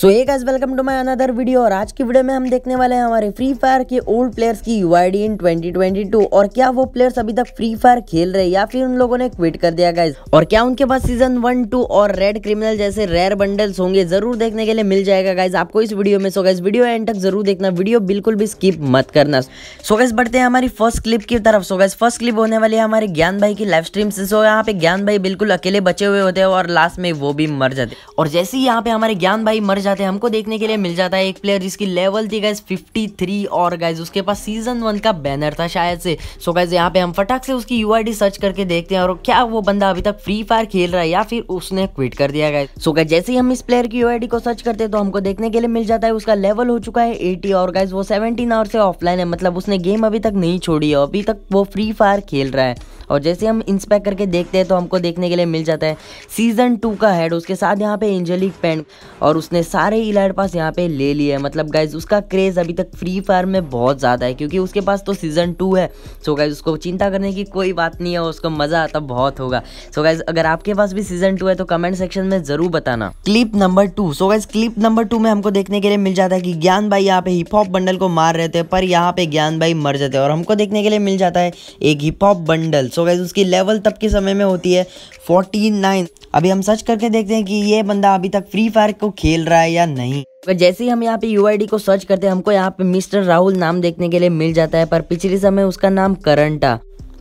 सो एक guys welcome to my another video और आज की वीडियो में हम देखने वाले हैं हमारे फ्री फायर के ओल्ड प्लेयर्स की यू इन 2022 और क्या वो प्लेयर्स अभी तक फ्री फायर खेल रहे हैं या फिर उन लोगों ने क्विट कर दिया गाइज और क्या उनके पास सीजन वन टू और रेड क्रिमिनल जैसे रेयर बंडल्स होंगे जरूर देखने के लिए मिल जाएगा गाइज आपको इस वीडियो में सो गाइज वीडियो एंड तक जरूर देखना वीडियो बिल्कुल भी स्किप मत करना सो गाइज बढ़ते हैं हमारी फर्स्ट क्लिप की तरफ सो गाइज फर्स्ट क्लिप होने वाली है हमारे ज्ञान भाई की लाइव स्ट्रीम से सो यहाँ पे ज्ञान भाई बिल्कुल अकेले बचे हुए होते हैं और लास्ट में वो भी मर जाते और जैसे ही यहाँ पे हमारे ज्ञान भाई मर जाते हैं हमको देखने के लिए मिल जाता है एक प्लेयर जिसकी लेवल थी गैस 53 और गैस उसके पास सीजन वन का बैनर था शायद से सो गैस यहाँ पे हम फटाक से उसकी यू सर्च करके देखते हैं और क्या वो बंदा अभी तक फ्री फायर खेल रहा है या फिर उसने क्विट कर दिया गया सो गैस जैसे ही हम इस प्लेयर की यू को सर्च करते हैं तो हमको देखने के लिए मिल जाता है उसका लेवल हो चुका है एटी और गैस वो सेवेंटीन आवर से ऑफलाइन है मतलब उसने गेम अभी तक नहीं छोड़ी है अभी तक वो फ्री फायर खेल रहा है और जैसे हम इंस्पेक्ट करके देखते हैं तो हमको देखने के लिए मिल जाता है सीजन टू का हेड उसके साथ यहाँ पे एंजेलिक पेंट और उसने सारे ही लाइट पास यहाँ पे ले लिए मतलब गाइज उसका क्रेज़ अभी तक फ्री फायर में बहुत ज़्यादा है क्योंकि उसके पास तो सीज़न टू है सो गाइज उसको चिंता करने की कोई बात नहीं है उसको मज़ा आता बहुत होगा सो गाइज अगर आपके पास भी सीज़न टू है तो कमेंट सेक्शन में ज़रूर बताना clip number two so guys clip number two में हमको देखने के लिए मिल जाता है कि ज्ञान भाई यहाँ पे हिप हॉप बंडल को मार रहे थे पर यहाँ पे ज्ञान भाई मर जाते हैं और हमको देखने के लिए मिल जाता है एक hip hop bundle so guys उसकी लेवल तब के समय में होती है फोर्टी नाइन अभी हम सर्च करके देखते हैं कि ये बंदा अभी तक फ्री फायर को खेल रहा है या नहीं अगर जैसे ही हम यहाँ पे यू को सर्च करते हैं हमको यहाँ पे मिस्टर राहुल नाम देखने के लिए मिल जाता है पर पिछले समय उसका नाम करण था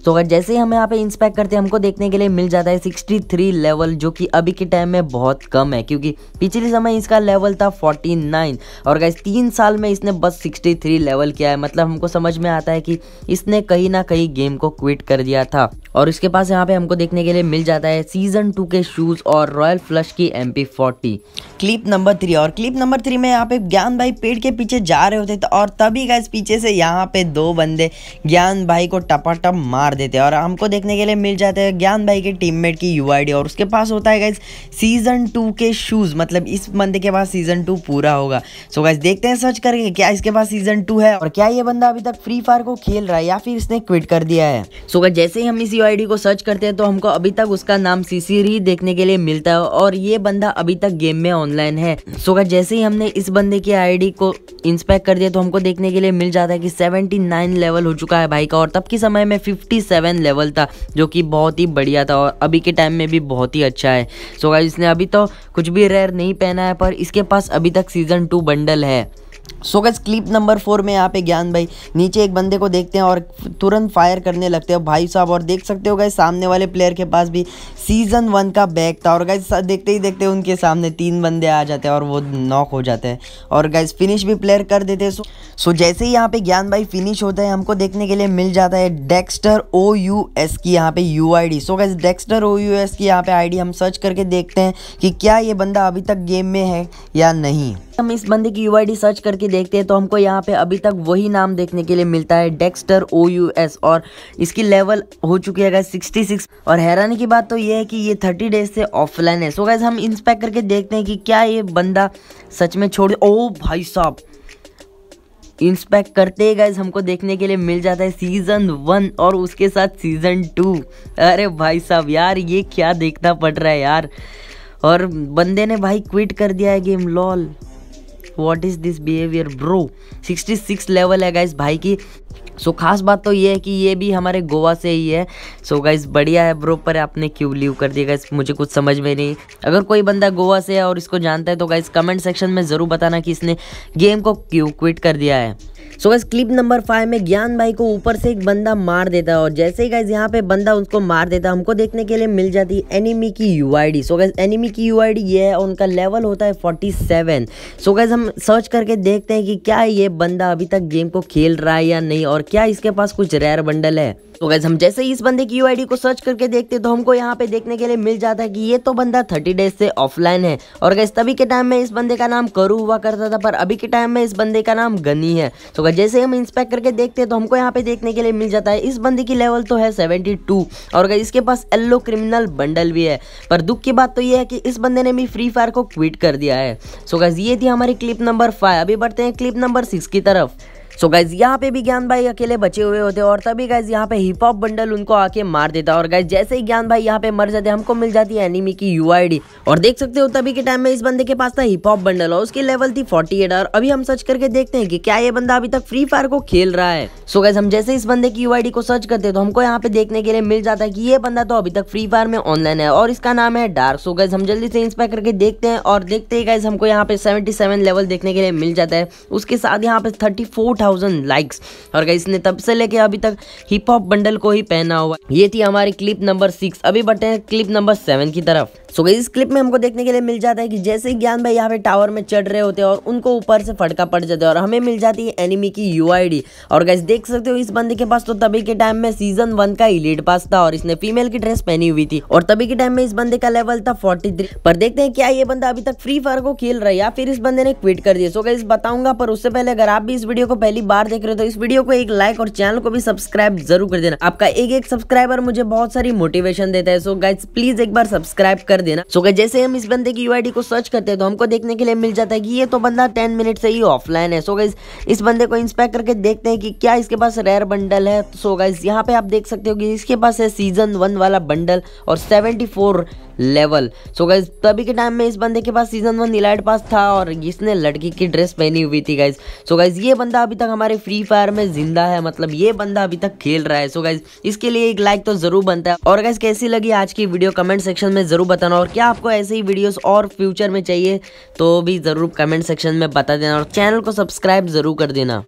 तो अगर जैसे ही हम यहाँ पे इंस्पेक्ट करते हैं हमको देखने के लिए मिल जाता है 63 लेवल जो कि अभी के टाइम में बहुत कम है क्योंकि पिछले समय इसका लेवल था 49 और गैस तीन साल में इसने बस 63 लेवल किया है मतलब हमको समझ में आता है कि इसने कहीं ना कहीं गेम को क्विट कर दिया था और इसके पास यहाँ पे हमको देखने के लिए मिल जाता है सीजन टू के शूज़ और रॉयल फ्लश की M P forty clip number three और क्लिप नंबर थ्री में यहाँ पे ज्ञान भाई पेड़ के पीछे जा रहे होते और तभी गैस पीछे से यहाँ पे दो बंदे ज्ञान भाई को टपाटप मार मार देते हैं और हमको देखने के लिए मिल जाते हैं ज्ञान भाई के टीममेट की यू और उसके पास होता है गाइज सीज़न टू के शूज़ मतलब इस बंदे के पास सीज़न टू पूरा होगा सो गाइज देखते हैं सर्च करके क्या इसके पास सीज़न टू है और क्या ये बंदा अभी तक फ्री फायर को खेल रहा है या फिर इसने क्विट कर दिया है सो गाइज जैसे ही हम इस यू को सर्च करते हैं तो हमको अभी तक उसका नाम सीसीरी देखने के लिए मिलता है और ये बंदा अभी तक गेम में ऑनलाइन है सो गाइज जैसे ही हमने इस बंदे की आई को इंस्पेक्ट कर दिया तो हमको देखने के लिए मिल जाता है कि 79 लेवल हो चुका है भाई का और तब के समय में 57 लेवल था जो कि बहुत ही बढ़िया था और अभी के टाइम में भी बहुत ही अच्छा है सो so गाइस इसने अभी तो कुछ भी रेयर नहीं पहना है पर इसके पास अभी तक सीज़न टू बंडल है सो गज क्लिप नंबर फोर में यहाँ पे ज्ञान भाई नीचे एक बंदे को देखते हैं और तुरंत फायर करने लगते हैं भाई साहब और देख सकते हो गए सामने वाले प्लेयर के पास भी सीजन वन का बैग था और गैस देखते ही देखते उनके सामने तीन बंदे आ जाते हैं और वो नॉक हो जाते हैं और गैस फिनिश भी प्लेयर कर देते हैं सो सो जैसे ही यहाँ पे ज्ञान भाई फिनिश होता है हमको देखने के लिए मिल जाता है डेक्स्टर ओ यू एस की यहाँ पे U I D so guys Dexter O U S की यहाँ पे आई डी हम सर्च करके देखते हैं कि क्या ये बंदा अभी तक गेम में है या नहीं हम इस बंदे की यू आई डी सर्च करके कि देखते हैं तो हमको यहाँ पे अभी तक वही नाम देखने के लिए मिलता है डेक्स्टर ओ यू एस और इसकी लेवल हो चुकी है सिक्सटी सिक्स और हैरानी की बात तो ये है कि ये थर्टी डेज से ऑफलाइन है सो गैस हम इंस्पेक्ट करके देखते हैं कि क्या ये बंदा सच में छोड़ ओ oh भाई साहब इंस्पेक्ट करते ही गाइज हमको देखने के लिए मिल जाता है सीज़न वन और उसके साथ सीज़न टू अरे भाई साहब यार ये क्या देखना पड़ रहा है यार और बंदे ने भाई क्विट कर दिया है game lol what is this behaviour bro 66 level है गाइज भाई की सो so, खास बात तो ये है कि ये भी हमारे गोवा से ही है सो so, गाइज बढ़िया है ब्रो पर आपने क्यों लीव कर दिया गाइज मुझे कुछ समझ में नहीं अगर कोई बंदा गोवा से है और इसको जानता है तो गाइज कमेंट सेक्शन में ज़रूर बताना कि इसने गेम को क्यों क्विट कर दिया है सो so, इस क्लिप नंबर फाइव में ज्ञान भाई को ऊपर से एक बंदा मार देता है और जैसे ही गैस यहाँ पे बंदा उसको मार देता है हमको देखने के लिए मिल जाती है एनिमी की U I D so guys enemy की यू आई डी ये है और उनका लेवल होता है फोर्टी सेवन सो गैस हम सर्च करके देखते हैं कि क्या ये बंदा अभी तक गेम को खेल रहा है या नहीं और क्या इसके पास कुछ रेयर बंडल है तो गैस हम जैसे ही इस बंदे की यू को सर्च करके देखते तो हमको यहाँ पे देखने के लिए मिल जाता है कि ये तो बंदा थर्टी डेज से ऑफलाइन है और गैस तभी के टाइम में इस बंदे का नाम करू हुआ करता था पर अभी के टाइम में इस बंदे का नाम गनी है तो जैसे हम इंस्पेक्ट करके देखते हैं तो हमको यहाँ पे देखने के लिए मिल जाता है इस बंदी की लेवल तो है सेवेंटी टू और अगर इसके पास एल्लो क्रिमिनल बंडल भी है पर दुख की बात तो ये है कि इस बंदे ने भी फ्री फायर को क्विट कर दिया है सो ये थी हमारी क्लिप नंबर फाइव अभी बढ़ते हैं क्लिप नंबर सिक्स की तरफ सो गाइज यहाँ पे भी ज्ञान भाई अकेले बचे हुए होते और तभी गाइज यहाँ पे हिप हॉप बंडल उनको आके मार देता और गाइज जैसे ही ज्ञान भाई यहाँ पे मर जाते हमको मिल जाती है एनिमी की यू और देख सकते हो तभी के टाइम में इस बंदे के पास था हिप हॉप बंडल और उसकी लेवल थी फोर्टी और अभी हम सर्च करके देखते हैं कि क्या ये बंदा अभी तक फ्री फायर को खेल रहा है सो गाइज हम जैसे इस बंदे की यू को सर्च करते तो हमको यहाँ पे देखने के लिए मिल जाता है की ये बंदा तो अभी तक फ्री फायर में ऑनलाइन है और इसका नाम है डार्क सो गाइज हम जल्दी से इंस्पायर करके देखते हैं और देखते ही गाइज हमको यहाँ पे सेवेंटी लेवल देखने के लिए मिल जाता है उसके साथ यहाँ पे थर्टी थाउजेंड लाइक्स और गाइस ने तब से लेके अभी तक हिप हॉप बंडल को ही पहना हुआ ये थी हमारी क्लिप नंबर सिक्स अभी बढ़ते हैं क्लिप नंबर सेवन की तरफ सो so, इस क्लिप में हमको देखने के लिए मिल जाता है कि जैसे ही ज्ञान भाई यहाँ पे टावर में चढ़ रहे होते हैं और उनको ऊपर से फटका पड़ जाता है और हमें मिल जाती है एनिमी की यू और गैस देख सकते हो इस बंदे के पास तो तभी के टाइम में सीजन वन का इलीट पास था और इसने फीमेल की ड्रेस पहनी हुई थी और तभी के टाइम में इस बंदे का लेवल था फोर्टी पर देखते हैं क्या ये बंदा अभी तक फ्री फायर को खेल रहा है या फिर इस बंदे ने क्विट कर दिया सो so, गैस बताऊंगा पर उससे पहले अगर आप भी इस वीडियो को पहले पहली बार देख रहे हो तो इस वीडियो को एक लाइक और चैनल को भी सब्सक्राइब जरूर कर देना आपका एक एक सब्सक्राइबर मुझे बहुत सारी मोटिवेशन देता है सो गाइज प्लीज एक बार सब्सक्राइब कर देना सो गाइज जैसे हम इस बंदे की यूआईडी को सर्च करते हैं तो हमको देखने के लिए मिल जाता है कि ये तो बंदा टेन मिनट से ही ऑफलाइन है सो गाइज इस बंदे को इंस्पेक्ट करके देखते हैं कि क्या इसके पास रेयर बंडल है सो गाइज यहाँ पे आप देख सकते हो कि इसके पास है सीजन वन वाला बंडल और सेवेंटी लेवल सो गाइज तभी के टाइम में इस बंदे के पास सीजन वन इलाइट पास था और इसने लड़की की ड्रेस पहनी हुई थी गाइज सो गाइज ये बंदा अभी तक हमारे फ्री फायर में जिंदा है मतलब ये बंदा अभी तक खेल रहा है सो गाइज इसके लिए एक लाइक तो जरूर बनता है और गाइज कैसी लगी आज की वीडियो कमेंट सेक्शन में जरूर बताना और क्या आपको ऐसे ही वीडियोस और फ्यूचर में चाहिए तो भी जरूर कमेंट सेक्शन में बता देना और चैनल को सब्सक्राइब जरूर कर देना